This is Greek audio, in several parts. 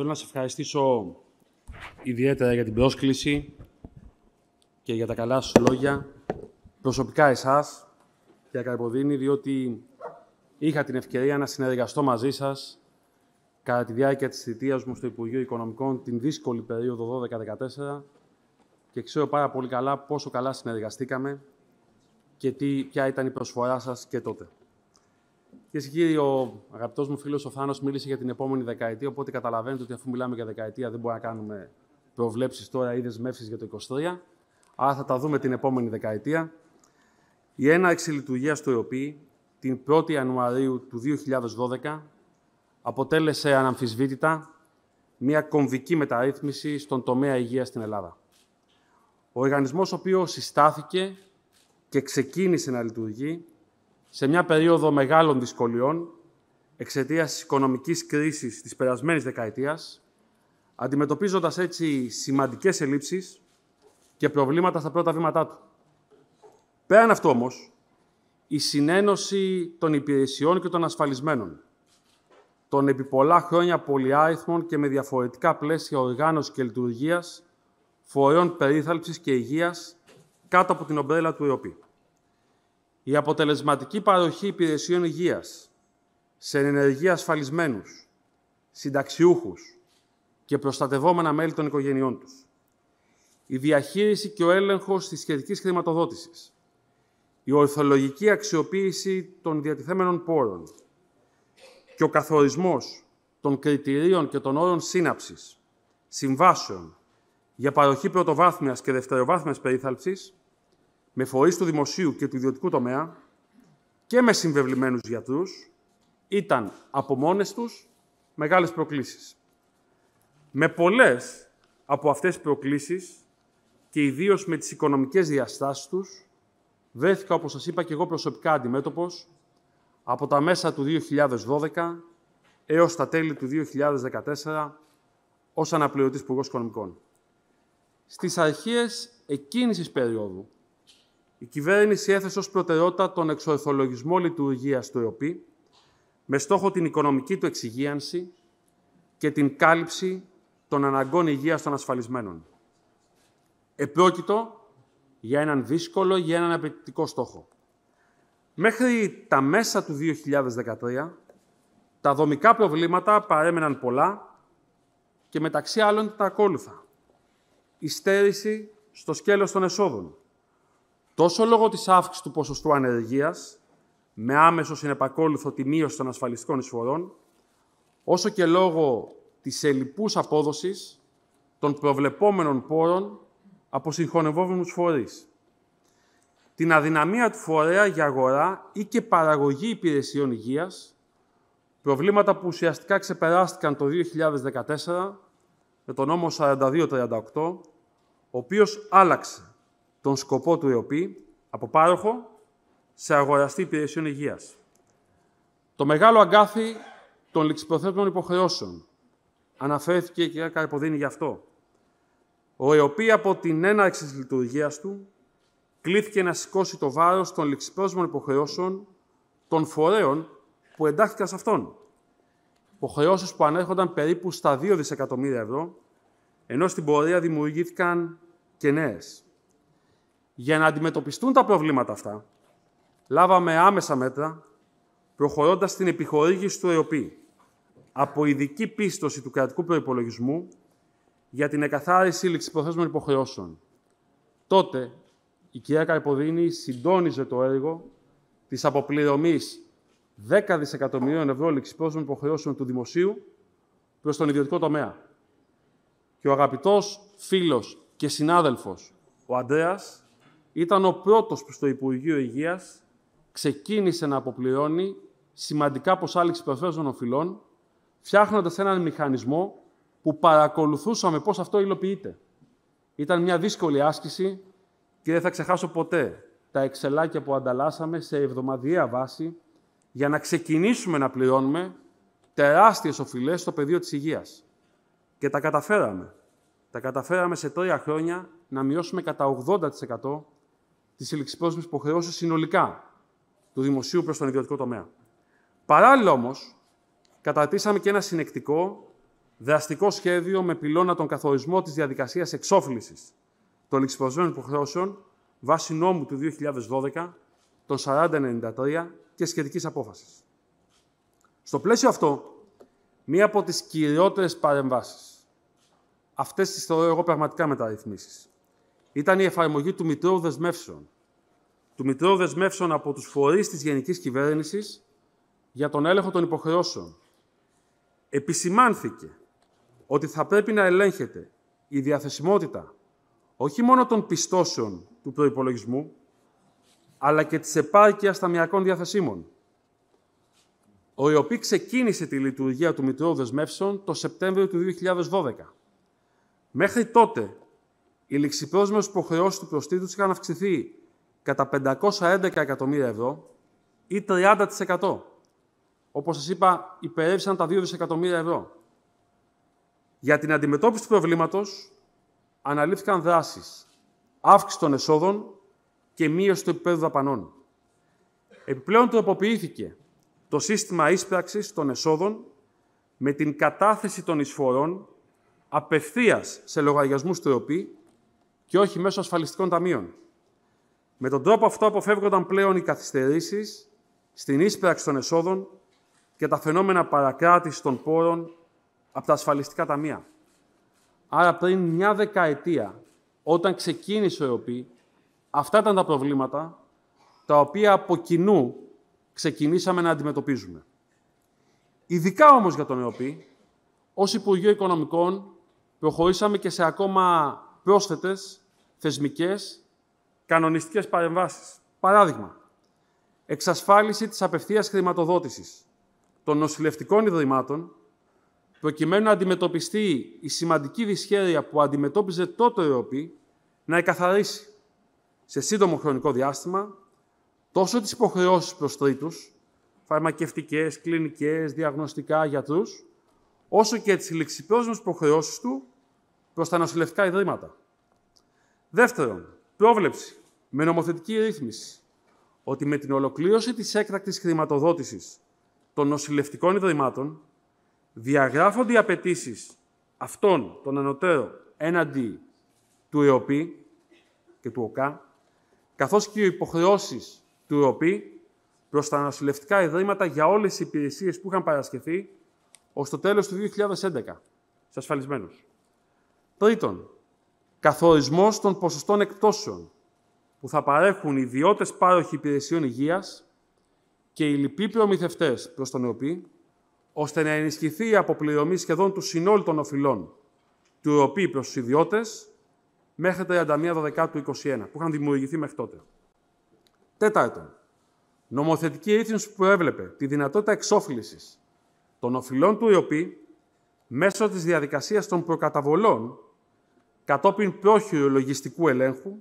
Θέλω να σε ευχαριστήσω ιδιαίτερα για την πρόσκληση και για τα καλά σου λόγια. Προσωπικά εσάς, για Καρποδίνη, διότι είχα την ευκαιρία να συνεργαστώ μαζί σας κατά τη διάρκεια της θητείας μου στο Υπουργείο Οικονομικών την δύσκολη περίοδο 12-14 και ξέρω πάρα πολύ καλά πόσο καλά συνεργαστήκαμε και τι, ποια ήταν η προσφορά σας και τότε και ο αγαπητός μου φίλος ο Θάνος μίλησε για την επόμενη δεκαετία. Οπότε καταλαβαίνετε ότι αφού μιλάμε για δεκαετία, δεν μπορούμε να κάνουμε προβλέψεις τώρα ή δεσμεύσεις για το 23. Άρα θα τα δούμε την επόμενη δεκαετία. Η έναρξη λειτουργίας του ΕΟΠΗ την 1η Ιανουαρίου του 2012 αποτέλεσε αναμφισβήτητα μια κομβική μεταρρύθμιση στον τομέα υγείας στην Ελλάδα. Ο οργανισμός ο οποίος συστάθηκε και ξεκίνησε να λειτουργεί σε μια περίοδο μεγάλων δυσκολιών εξαιτίας της οικονομικής κρίσης της περασμένης δεκαετίας, αντιμετωπίζοντας έτσι σημαντικές ελλείψεις και προβλήματα στα πρώτα βήματά του. Πέραν αυτό όμως, η συνένωση των υπηρεσιών και των ασφαλισμένων, των επί πολλά χρόνια πολυάριθμων και με διαφορετικά πλαίσια οργάνωσης και λειτουργίας φορέων περίθαλψης και υγείας κάτω από την ομπρέλα του ΕΟΠΗ η αποτελεσματική παροχή υπηρεσιών υγείας σε ενεργεία ασφαλισμένους, συνταξιούχους και προστατευόμενα μέλη των οικογενειών τους, η διαχείριση και ο έλεγχος της σχετικής χρηματοδότησης, η ορθολογική αξιοποίηση των διατιθέμενων πόρων και ο καθορισμός των κριτηρίων και των όρων σύναψης, συμβάσεων για παροχή πρωτοβάθμιας και δευτεροβάθμιας περίθαλψης με φορείς του δημοσίου και του ιδιωτικού τομέα και με συμβεβλημένους γιατρούς, ήταν από μόνες τους μεγάλες προκλήσεις. Με πολλές από αυτές τις προκλήσεις και ιδίως με τις οικονομικές διαστάσεις τους, βρέθηκα, όπως σας είπα, και εγώ προσωπικά αντιμέτωπος από τα μέσα του 2012 έως τα τέλη του 2014 ως αναπληρωτής Υπουργός Οικονομικών. Στις αρχές εκείνης της περίοδου, η κυβέρνηση έθεσε ως προτεραιότητα τον εξορθολογισμό λειτουργίας του ΕΟΠΗ με στόχο την οικονομική του εξυγίανση και την κάλυψη των αναγκών υγείας των ασφαλισμένων. Επρόκειτο για έναν δύσκολο, για έναν απαιτητικό στόχο. Μέχρι τα μέσα του 2013, τα δομικά προβλήματα παρέμεναν πολλά και μεταξύ άλλων τα ακόλουθα. Η στέρηση στο σκέλος των εσόδων, τόσο λόγω της αύξησης του ποσοστού ανεργίας, με άμεσο συνεπακόλουθο τη μείωση των ασφαλιστικών εισφορών, όσο και λόγω της ελλειπούς απόδοσης των προβλεπόμενων πόρων από συγχωνευόμενους φορείς. Την αδυναμία του φορέα για αγορά ή και παραγωγή υπηρεσιών υγείας, προβλήματα που ουσιαστικά ξεπεράστηκαν το 2014 με τον νόμο 4238, ο οποίος άλλαξε τον σκοπό του ΕΟΠΗ από πάροχο σε αγοραστή υπηρεσιών υγείας. Το μεγάλο αγκάθι των ληξιπροθέτων υποχρεώσεων. Αναφέρθηκε η κυρία Καρποδίνη γι' αυτό. Ο ΕΟΠΗ από την έναρξη της λειτουργίας του κλήθηκε να σηκώσει το βάρος των ληξιπρόσωπων υποχρεώσεων των φορέων που εντάχθηκαν σε αυτόν. Υποχρεώσεις που ανέρχονταν περίπου στα 2 δισεκατομμύρια ευρώ, ενώ στην πορεία δημιουργήθηκαν και νέες. Για να αντιμετωπιστούν τα προβλήματα αυτά, λάβαμε άμεσα μέτρα, προχωρώντας στην επιχορήγηση του ΕΟΠΗ από ειδική πίστοση του κρατικού προϋπολογισμού για την εκαθάριση προθέσμων υποχρεώσεων. Τότε, η κυρία Καρποδίνη συντόνιζε το έργο της αποπληρωμής 10 δισεκατομμυρίων ευρώ ληξιπρόθεσμων υποχρεώσεων του δημοσίου προς τον ιδιωτικό τομέα. Και ο αγαπητός φίλος και συνάδελφος, ο αντρέα ήταν ο πρώτος που στο Υπουργείο Υγείας ξεκίνησε να αποπληρώνει σημαντικά ποσά των οφειλών, φτιάχνοντας έναν μηχανισμό που παρακολουθούσαμε πώς αυτό υλοποιείται. Ήταν μια δύσκολη άσκηση και δεν θα ξεχάσω ποτέ τα εξελάκια που ανταλλάσσαμε σε εβδομαδιαία βάση για να ξεκινήσουμε να πληρώνουμε τεράστιες οφειλές στο πεδίο της υγείας. Και τα καταφέραμε. Τα καταφέραμε σε τρία χρόνια να μειώσουμε κατά 80% τι ηλικιπρόσωπε υποχρεώσει συνολικά του δημοσίου προς τον ιδιωτικό τομέα. Παράλληλα όμως, καταρτήσαμε και ένα συνεκτικό δραστικό σχέδιο με πυλώνα τον καθορισμό της διαδικασίας εξόφλησης των εξυπηρεσμένων υποχρεώσεων βάσει νόμου του 2012, των 4093 και σχετικής απόφασης. Στο πλαίσιο αυτό, μία από τις κυριότερες παρεμβάσεις, αυτές τις θεωρώ εγώ πραγματικά μεταρρυθμίσεις, ήταν η εφαρμογή του Μητρώου Δεσμεύσεων. Του Μητρώου Δεσμεύσεων από τους φορείς της Γενικής Κυβέρνησης για τον έλεγχο των υποχρεώσεων. Επισημάνθηκε ότι θα πρέπει να ελέγχεται η διαθεσιμότητα όχι μόνο των πιστώσεων του προϋπολογισμού, αλλά και της επάρκειας ταμιακών διαθεσίμων. Ο ΙΟΠΗ ξεκίνησε τη λειτουργία του Μητρώου Δεσμεύσεων το Σεπτέμβριο του 2012. Μέχρι τότε οι ληξιπρόσμενε υποχρεώσεις του προστίτου είχαν αυξηθεί κατά 511 εκατομμύρια ευρώ ή 30%. όπως σας είπα, υπερέβησαν τα 2 δισεκατομμύρια ευρώ. Για την αντιμετώπιση του προβλήματος αναλήφθηκαν δράσεις αύξηση των εσόδων και μείωση του επίπεδου δαπανών. Επιπλέον τροποποιήθηκε το σύστημα ίσπραξης των εσόδων με την κατάθεση των εισφορών απευθείας σε λογαριασμούς του και όχι μέσω ασφαλιστικών ταμείων. Με τον τρόπο αυτό αποφεύγονταν πλέον οι καθυστερήσεις στην ίσπραξη των εσόδων και τα φαινόμενα παρακράτησης των πόρων από τα ασφαλιστικά ταμεία. Άρα πριν μια δεκαετία, όταν ξεκίνησε ο ΕΟΠΗ, αυτά ήταν τα προβλήματα τα οποία από κοινού ξεκινήσαμε να αντιμετωπίζουμε. Ειδικά όμως για τον ΕΟΠΗ, ως Υπουργείο Οικονομικών προχωρήσαμε και σε ακόμα πρόσθετες θεσμικές κανονιστικές παρεμβάσεις. Παράδειγμα, εξασφάλιση της απευθείας χρηματοδότησης των νοσηλευτικών ιδρυμάτων, προκειμένου να αντιμετωπιστεί η σημαντική δυσχέρεια που αντιμετώπιζε τότε η ΕΟΠΗ, να εκαθαρίσει σε σύντομο χρονικό διάστημα τόσο τις υποχρεώσεις προς τρίτους, φαρμακευτικές, κλινικές, διαγνωστικά, γιατρούς, όσο και τις ληξιπρόσμες υποχρεώσεις του προς τα νοσηλευτικά ιδρύματα. Δεύτερον, πρόβλεψη με νομοθετική ρύθμιση ότι με την ολοκλήρωση της έκτακτης χρηματοδότησης των νοσηλευτικών ιδρυμάτων διαγράφονται οι απαιτήσεις αυτών των ανωτέρων έναντι του ΕΟΠΗ και του ΟΚΑ, καθώς και οι υποχρεώσεις του ΕΟΠΗ προς τα νοσηλευτικά ιδρύματα για όλες τις υπηρεσίες που είχαν παρασκευθεί ως το τέλος του 2011, σε ασφαλισμένους. Τρίτον, καθορισμός των ποσοστών εκπτώσεων που θα παρέχουν οι ιδιώτες πάροχοι υπηρεσιών υγείας και οι λοιποί προμηθευτές προς τον ΕΟΠΗ, ώστε να ενισχυθεί η αποπληρωμή σχεδόν του συνόλου των οφειλών του ΕΟΠΗ προς τους ιδιώτες μέχρι 31 του 2021, που είχαν δημιουργηθεί μέχρι τότε. Τέταρτον, νομοθετική ρύθμιση που έβλεπε τη δυνατότητα εξόφλησης των οφειλών του ΕΟΠΗ μέσω της διαδικασίας των προκαταβολών κατόπιν πρόχειρου λογιστικού ελέγχου,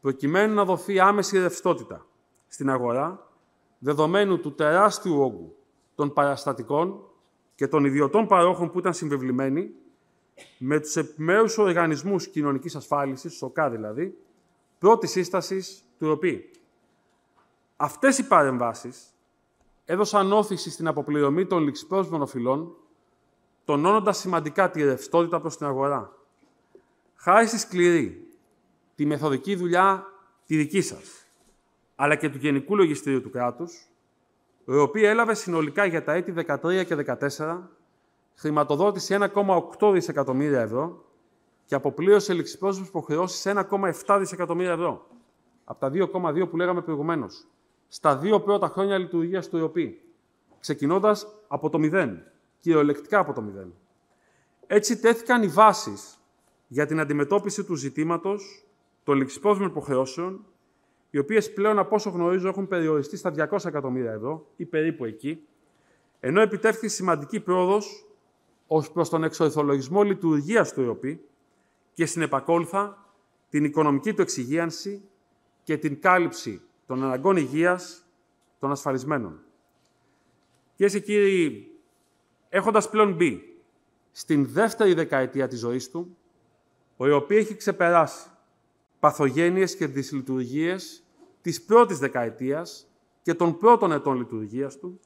προκειμένου να δοθεί άμεση ρευστότητα στην αγορά, δεδομένου του τεράστιου όγκου των παραστατικών και των ιδιωτών παρόχων που ήταν συμβεβλημένοι, με τους επιμέρους οργανισμούς κοινωνικής ασφάλισης, ΣΟΚΑ δηλαδή, πρώτης σύσταση του ΡΟΠΗ. Αυτές οι παρεμβάσεις έδωσαν όθηση στην αποπληρωμή των ληξιπρόσβων οφειλών, τονώνοντας σημαντικά τη ρευστότητα προς την αγορά. Χάρη στη σκληρή, τη μεθοδική δουλειά τη δική σας, αλλά και του Γενικού Λογιστήριου του Κράτους, η οποία έλαβε συνολικά για τα έτη 13 και 14 χρηματοδότηση 1,8 δισεκατομμύρια ευρώ και αποπλήρωσε ληξιπρόσωπε υποχρεώσει 1,7 δισεκατομμύρια ευρώ. Από τα 2,2 που λέγαμε προηγουμένως. Στα δύο πρώτα χρόνια λειτουργίας του ΕΟΠΗ. Ξεκινώντας από το μηδέν, Κυριολεκτικά από το μηδέν. Έτσι τέθηκαν οι βάσεις για την αντιμετώπιση του ζητήματος των ληξιπρόθεσμων υποχρεώσεων, οι οποίες πλέον από όσο γνωρίζω έχουν περιοριστεί στα 200 εκατομμύρια ευρώ ή περίπου εκεί, ενώ επιτεύχθη σημαντική πρόοδος ως προς τον εξορθολογισμό λειτουργίας του ΕΟΠΗ και στην επακόλουθα την οικονομική του εξυγίανση και την κάλυψη των αναγκών υγείας των ασφαλισμένων. Κυρίες και κύριοι, έχοντας πλέον μπει στην δεύτερη δεκαετία της ζωής του, ο οποίος έχει ξεπεράσει παθογένειες και δυσλειτουργίες της πρώτης δεκαετίας και των πρώτων ετών λειτουργίας του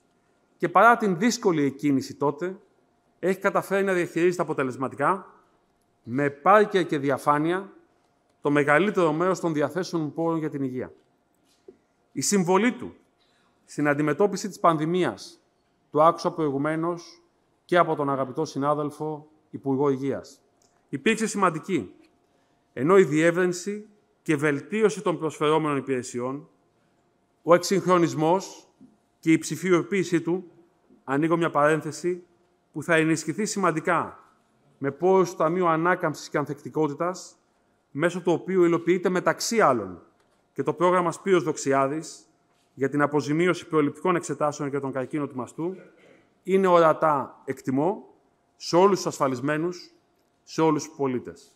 και παρά την δύσκολη εκκίνηση τότε, έχει καταφέρει να διαχειρίζεται αποτελεσματικά, με επάρκεια και διαφάνεια, το μεγαλύτερο μέρος των διαθέσεων πόρων για την υγεία. Η συμβολή του στην αντιμετώπιση της πανδημίας, του άκουσα προηγουμένως και από τον αγαπητό συνάδελφο Υπουργό Υγείας υπήρξε σημαντική, ενώ η διεύρυνση και βελτίωση των προσφερόμενων υπηρεσιών, ο εξυγχρονισμός και η ψηφιοποίησή του, ανοίγω μια παρένθεση, που θα ενισχυθεί σημαντικά με πόρους του Ταμείου Ανάκαμψης και Ανθεκτικότητας, μέσω του οποίου υλοποιείται μεταξύ άλλων και το πρόγραμμα Σπύρος Δοξιάδης για την αποζημίωση προληπτικών εξετάσεων για τον καρκίνο του μαστού, είναι ορατά, εκτιμώ, σε όλους τους ασφαλισμένους σε όλους τους πολίτες.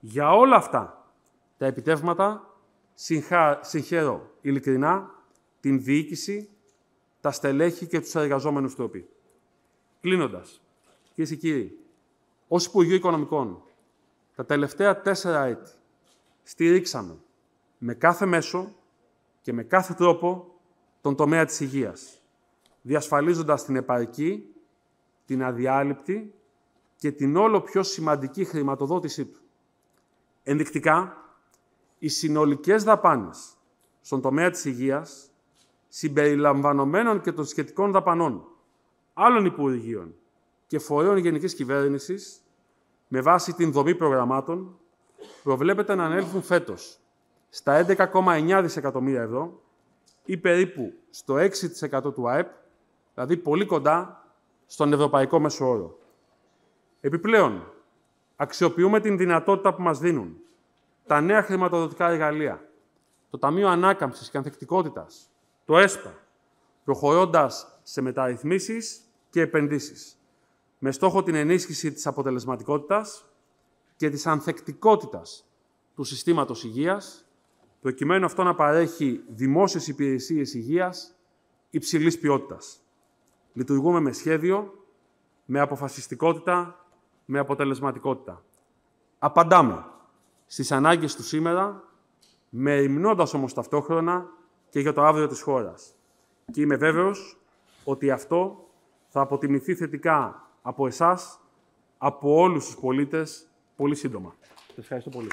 Για όλα αυτά τα επιτεύγματα συγχα... συγχαίρω ειλικρινά την διοίκηση, τα στελέχη και τους εργαζόμενους τρόποι. Κλείνοντας, κυρίες και κύριοι, ως Υπουργείο Οικονομικών, τα τελευταία τέσσερα έτη στηρίξαμε με κάθε μέσο και με κάθε τρόπο τον τομέα της υγείας, διασφαλίζοντας την επαρκή, την αδιάλειπτη και την όλο πιο σημαντική χρηματοδότησή του. Ενδεικτικά, οι συνολικές δαπάνες στον τομέα της υγείας, συμπεριλαμβανομένων και των σχετικών δαπανών άλλων Υπουργείων και φορέων γενικής κυβέρνησης, με βάση την δομή προγραμμάτων, προβλέπεται να ανέλθουν φέτος στα 11,9 δισεκατομμύρια ευρώ ή περίπου στο 6% του ΑΕΠ, δηλαδή πολύ κοντά στον ευρωπαϊκό μέσο Επιπλέον, αξιοποιούμε την δυνατότητα που μας δίνουν τα νέα χρηματοδοτικά εργαλεία, το Ταμείο Ανάκαμψης και Ανθεκτικότητας, το ΕΣΠΑ, προχωρώντας σε μεταρρυθμίσεις και επενδύσεις, με στόχο την ενίσχυση της αποτελεσματικότητας και της ανθεκτικότητας του συστήματος υγείας, προκειμένου αυτό να παρέχει δημόσιες υπηρεσίες υγείας υψηλής ποιότητας. Λειτουργούμε με σχέδιο, με αποφασιστικότητα με αποτελεσματικότητα. Απαντάμε στις ανάγκες του σήμερα, μεριμνώντας όμως ταυτόχρονα και για το αύριο της χώρας. Και είμαι βέβαιος ότι αυτό θα αποτιμηθεί θετικά από εσάς, από όλους τους πολίτες, πολύ σύντομα. Σας ευχαριστώ πολύ.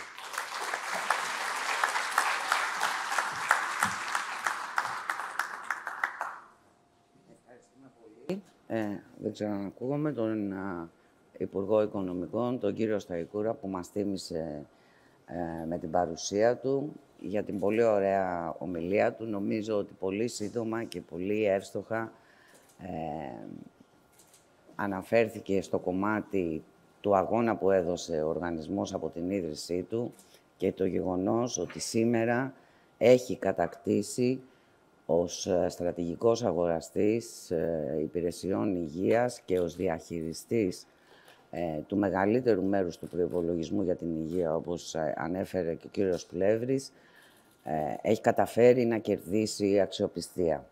Ε, δεν ξέρω αν τον Υπουργό Οικονομικών, τον κύριο Σταϊκούρα, που μας τίμησε ε, με την παρουσία του για την πολύ ωραία ομιλία του. Νομίζω ότι πολύ σύντομα και πολύ εύστοχα ε, αναφέρθηκε στο κομμάτι του αγώνα που έδωσε ο οργανισμός από την ίδρυσή του και το γεγονός ότι σήμερα έχει κατακτήσει ως ε, στρατηγικός αγοραστής υπηρεσιών υγείας και ως διαχειριστής ε, του μεγαλύτερου μέρους του προϋπολογισμού για την υγεία, όπως ε, ανέφερε και ο κύριος Πλεύρης, ε, έχει καταφέρει να κερδίσει αξιοπιστία.